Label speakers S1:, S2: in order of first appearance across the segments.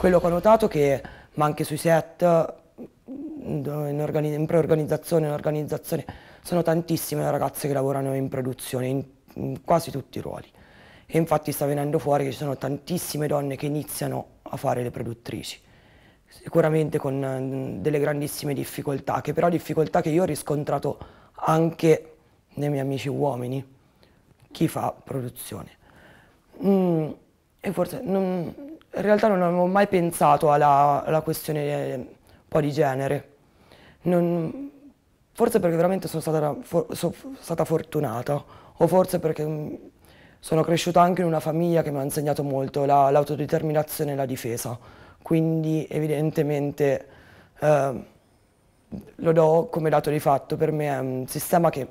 S1: Quello che ho notato è che, ma anche sui set, mm, in, in preorganizzazione, in organizzazione, sono tantissime le ragazze che lavorano in produzione, in, in quasi tutti i ruoli. E infatti sta venendo fuori che ci sono tantissime donne che iniziano a fare le produttrici sicuramente con mm, delle grandissime difficoltà, che però difficoltà che io ho riscontrato anche nei miei amici uomini, chi fa produzione. Mm, e forse non, in realtà non avevo mai pensato alla, alla questione ehm, un po' di genere. Non, forse perché veramente sono stata, for, sono stata, fortunata o forse perché mm, sono cresciuta anche in una famiglia che mi ha insegnato molto l'autodeterminazione e la difesa. Quindi evidentemente eh, lo do come dato di fatto. Per me è un sistema che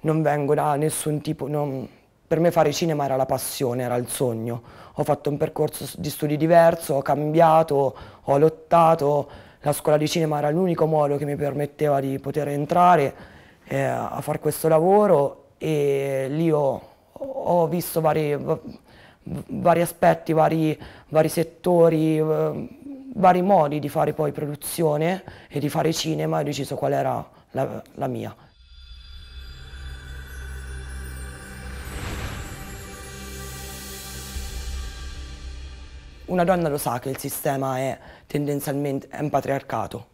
S1: non vengo da nessun tipo... Non, per me fare cinema era la passione, era il sogno. Ho fatto un percorso di studi diverso, ho cambiato, ho lottato. La scuola di cinema era l'unico modo che mi permetteva di poter entrare eh, a fare questo lavoro e lì ho, ho visto vari, vari aspetti, vari, vari settori, eh, vari modi di fare poi produzione e di fare cinema e ho deciso qual era la, la mia. una donna lo sa che il sistema è tendenzialmente è un patriarcato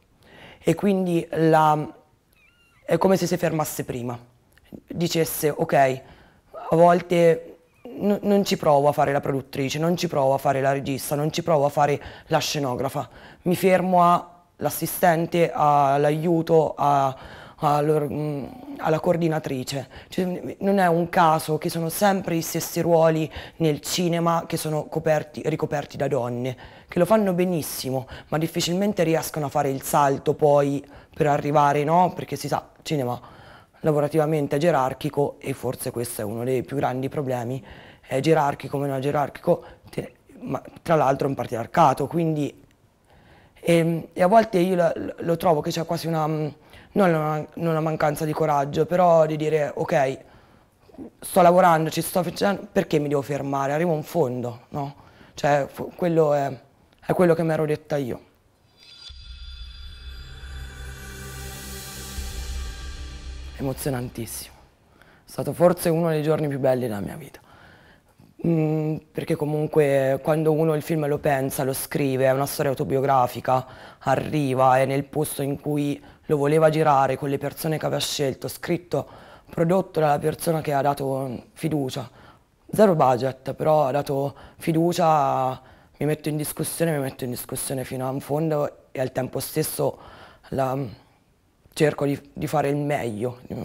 S1: e quindi la, è come se si fermasse prima, dicesse ok, a volte non ci provo a fare la produttrice, non ci provo a fare la regista, non ci provo a fare la scenografa, mi fermo all'assistente, all'aiuto, a Mm, alla coordinatrice. Cioè, non è un caso che sono sempre gli stessi ruoli nel cinema che sono coperti, ricoperti da donne, che lo fanno benissimo, ma difficilmente riescono a fare il salto poi per arrivare, no? Perché si sa, cinema lavorativamente è gerarchico e forse questo è uno dei più grandi problemi, è gerarchico o meno è gerarchico, ma tra l'altro è un patriarcato, quindi... E, ehm, e a volte io lo, lo trovo che c'è quasi una mm, non una mancanza di coraggio, però di dire ok, sto lavorando, ci sto facendo, perché mi devo fermare? Arrivo a un fondo, no? Cioè, quello è, è quello che mi ero detta io. Emozionantissimo. È stato forse uno dei giorni più belli della mia vita. Mm, perché comunque quando uno il film lo pensa, lo scrive, è una storia autobiografica, arriva, è nel posto in cui lo voleva girare con le persone che aveva scelto, scritto, prodotto dalla persona che ha dato fiducia. Zero budget, però ha dato fiducia, mi metto in discussione, mi metto in discussione fino a fondo e al tempo stesso la, mm, cerco di, di fare il meglio mm,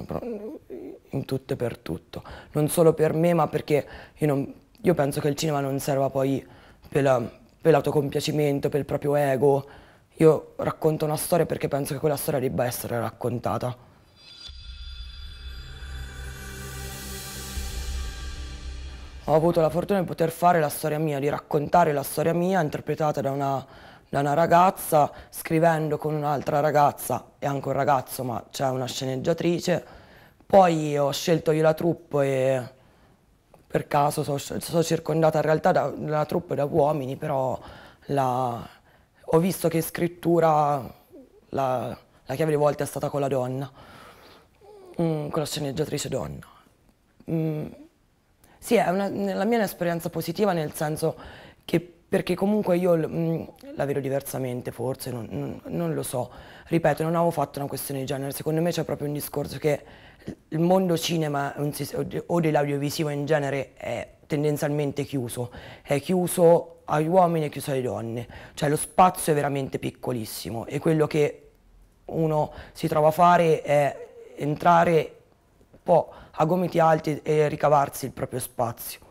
S1: in tutto e per tutto. Non solo per me, ma perché io, non, io penso che il cinema non serva poi per, la, per l'autocompiacimento, per il proprio ego, io racconto una storia perché penso che quella storia debba essere raccontata. Ho avuto la fortuna di poter fare la storia mia, di raccontare la storia mia interpretata da una, da una ragazza, scrivendo con un'altra ragazza e anche un ragazzo, ma c'è una sceneggiatrice. Poi ho scelto io la troupe e per caso sono so circondata in realtà da, dalla troupe da uomini, però la, ho visto che scrittura la, la chiave di volta è stata con la donna, mm, con la sceneggiatrice donna. Mm, sì, una, la mia è un'esperienza positiva nel senso che perché comunque io mm, la vedo diversamente forse, non, non, non, lo so. Ripeto, non avevo fatto una questione di genere, secondo me c'è proprio un discorso che il mondo cinema o dell'audiovisivo in genere è tendenzialmente chiuso, è chiuso agli uomini e chiuso alle donne, cioè lo spazio è veramente piccolissimo e quello che uno si trova a fare è entrare un po' a gomiti alti e ricavarsi il proprio spazio.